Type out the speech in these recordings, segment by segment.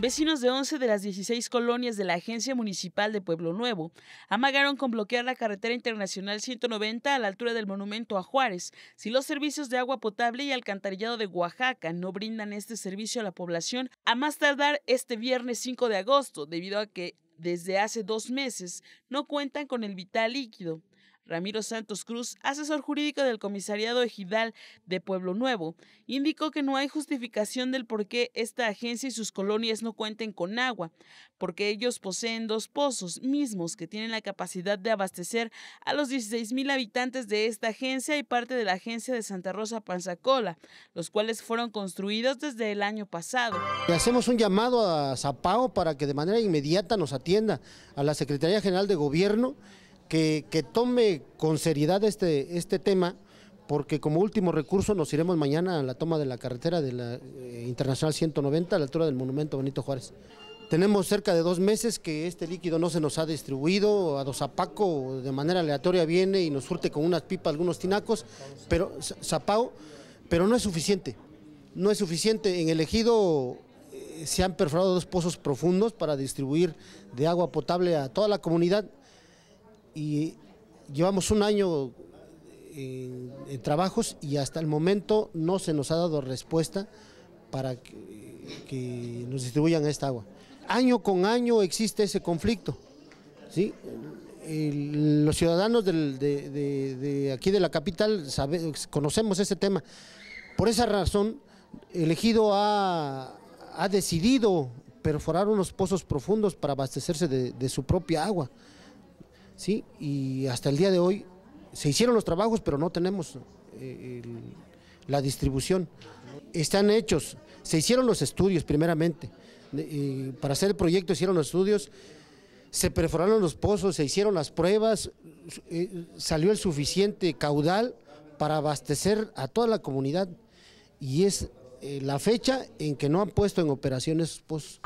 Vecinos de 11 de las 16 colonias de la Agencia Municipal de Pueblo Nuevo amagaron con bloquear la carretera internacional 190 a la altura del monumento a Juárez si los servicios de agua potable y alcantarillado de Oaxaca no brindan este servicio a la población a más tardar este viernes 5 de agosto, debido a que desde hace dos meses no cuentan con el vital líquido. Ramiro Santos Cruz, asesor jurídico del comisariado ejidal de Pueblo Nuevo, indicó que no hay justificación del por qué esta agencia y sus colonias no cuenten con agua, porque ellos poseen dos pozos mismos que tienen la capacidad de abastecer a los 16 mil habitantes de esta agencia y parte de la agencia de Santa Rosa Panzacola, los cuales fueron construidos desde el año pasado. Le hacemos un llamado a Zapao para que de manera inmediata nos atienda a la Secretaría General de Gobierno que, tome con seriedad este, este tema porque como último recurso nos iremos mañana a la toma de la carretera de la eh, Internacional 190 a la altura del Monumento Benito Juárez. Tenemos cerca de dos meses que este líquido no se nos ha distribuido, a dos Zapaco de manera aleatoria viene y nos surte con unas pipas, algunos tinacos, pero zapao, pero no es suficiente, no es suficiente. En el ejido eh, se han perforado dos pozos profundos para distribuir de agua potable a toda la comunidad y llevamos un año en, trabajos y hasta el momento no se nos ha dado respuesta para que, nos distribuyan esta agua. Año con año existe ese conflicto. los ciudadanos de, aquí de la capital conocemos ese tema. Por esa razón, el ejido ha, decidido perforar unos pozos profundos para abastecerse de su propia agua. ¿sí? Y hasta el día de hoy se hicieron los trabajos, pero no tenemos eh, la distribución. Están hechos, se hicieron los estudios primeramente. Eh, para hacer el proyecto hicieron los estudios, se perforaron los pozos, se hicieron las pruebas, eh, salió el suficiente caudal para abastecer a toda la comunidad y es la fecha en que no han puesto en operación esos pozos.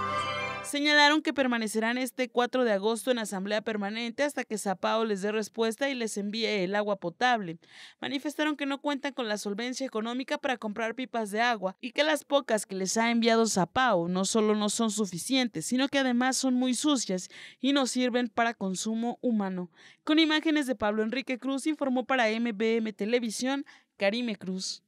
Señalaron que permanecerán este 4 de agosto en asamblea permanente hasta que Zapao les dé respuesta y les envíe el agua potable. Manifestaron que no cuentan con la solvencia económica para comprar pipas de agua y que las pocas que les ha enviado Zapao no solo no son suficientes, sino que además son muy sucias y no sirven para consumo humano. Con imágenes de Pablo Enrique Cruz informó para MBM Televisión Karime Cruz.